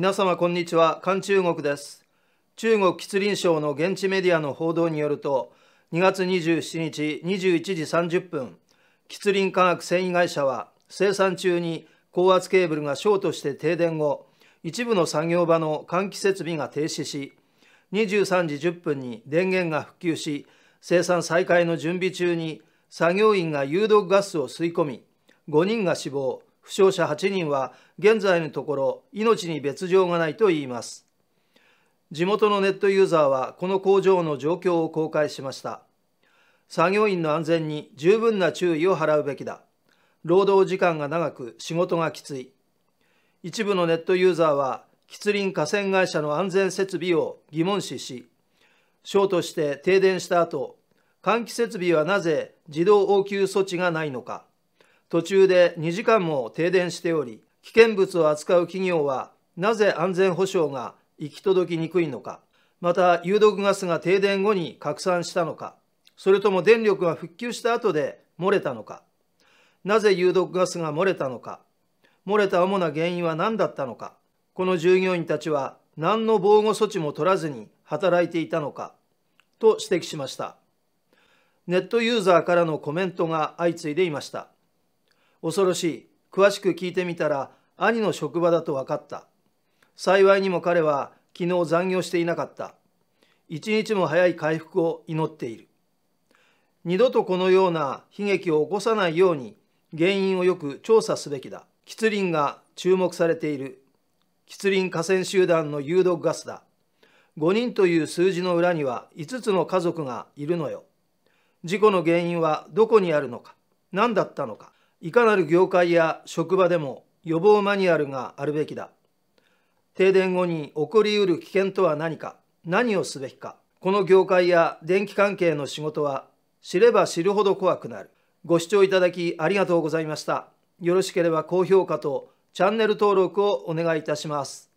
皆様こんにちは韓中国です中国吉林省の現地メディアの報道によると2月27日21時30分吉林化学繊維会社は生産中に高圧ケーブルがショートして停電後一部の作業場の換気設備が停止し23時10分に電源が復旧し生産再開の準備中に作業員が有毒ガスを吸い込み5人が死亡負傷者8人は現在のところ命に別状がないといいます地元のネットユーザーはこの工場の状況を公開しました作業員の安全に十分な注意を払うべきだ労働時間が長く仕事がきつい一部のネットユーザーは吉林河川会社の安全設備を疑問視し省として停電した後換気設備はなぜ自動応急措置がないのか途中で2時間も停電しており危険物を扱う企業はなぜ安全保障が行き届きにくいのかまた有毒ガスが停電後に拡散したのかそれとも電力が復旧した後で漏れたのかなぜ有毒ガスが漏れたのか漏れた主な原因は何だったのかこの従業員たちは何の防護措置も取らずに働いていたのかと指摘しましたネットユーザーからのコメントが相次いでいました恐ろしい。詳しく聞いてみたら、兄の職場だと分かった。幸いにも彼は昨日残業していなかった。一日も早い回復を祈っている。二度とこのような悲劇を起こさないように原因をよく調査すべきだ。吉林が注目されている。吉林河川集団の有毒ガスだ。5人という数字の裏には5つの家族がいるのよ。事故の原因はどこにあるのか、何だったのか、いかなる業界や職場でも予防マニュアルがあるべきだ停電後に起こりうる危険とは何か何をすべきかこの業界や電気関係の仕事は知れば知るほど怖くなるご視聴いただきありがとうございましたよろしければ高評価とチャンネル登録をお願いいたします